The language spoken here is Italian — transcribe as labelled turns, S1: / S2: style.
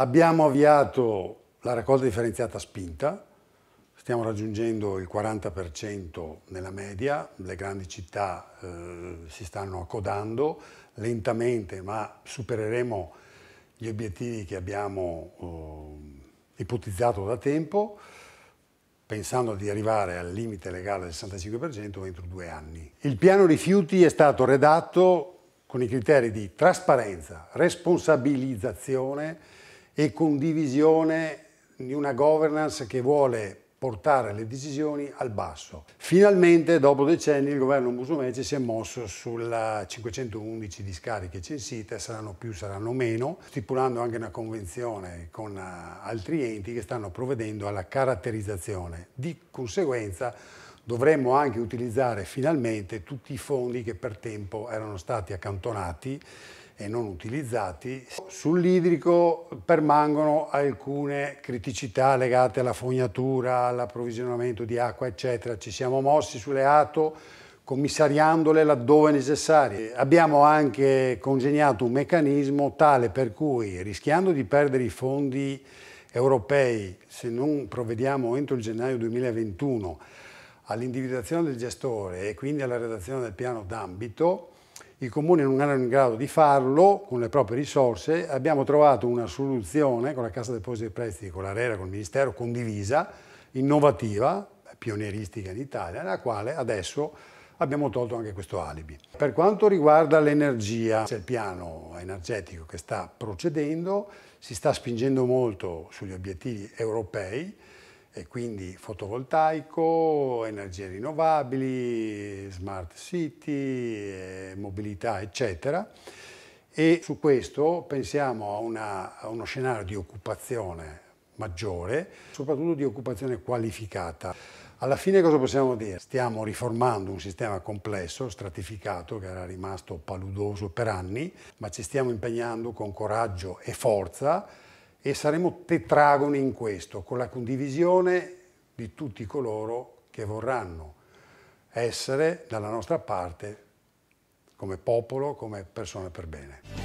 S1: Abbiamo avviato la raccolta differenziata spinta, stiamo raggiungendo il 40% nella media, le grandi città eh, si stanno accodando lentamente, ma supereremo gli obiettivi che abbiamo eh, ipotizzato da tempo, pensando di arrivare al limite legale del 65% entro due anni. Il piano rifiuti è stato redatto con i criteri di trasparenza, responsabilizzazione, e condivisione di una governance che vuole portare le decisioni al basso. Finalmente, dopo decenni, il governo Musumeci si è mosso sulla 511 discariche censite, saranno più, saranno meno, stipulando anche una convenzione con eh, altri enti che stanno provvedendo alla caratterizzazione. Di conseguenza dovremmo anche utilizzare finalmente tutti i fondi che per tempo erano stati accantonati e non utilizzati. Sull'idrico permangono alcune criticità legate alla fognatura, all'approvvigionamento di acqua, eccetera. Ci siamo mossi sulle ATO commissariandole laddove necessarie. Abbiamo anche congegnato un meccanismo tale per cui, rischiando di perdere i fondi europei se non provvediamo entro il gennaio 2021 all'individuazione del gestore e quindi alla redazione del piano d'ambito, i comuni non erano in grado di farlo con le proprie risorse, abbiamo trovato una soluzione con la Cassa Depositi e Prestiti, con l'Arera, con il Ministero, condivisa, innovativa, pionieristica in Italia, nella quale adesso abbiamo tolto anche questo alibi. Per quanto riguarda l'energia, c'è il piano energetico che sta procedendo, si sta spingendo molto sugli obiettivi europei, e quindi fotovoltaico, energie rinnovabili, smart city, eh, mobilità eccetera e su questo pensiamo a, una, a uno scenario di occupazione maggiore, soprattutto di occupazione qualificata. Alla fine cosa possiamo dire? Stiamo riformando un sistema complesso, stratificato, che era rimasto paludoso per anni, ma ci stiamo impegnando con coraggio e forza e saremo tetragoni in questo, con la condivisione di tutti coloro che vorranno essere dalla nostra parte come popolo, come persone per bene.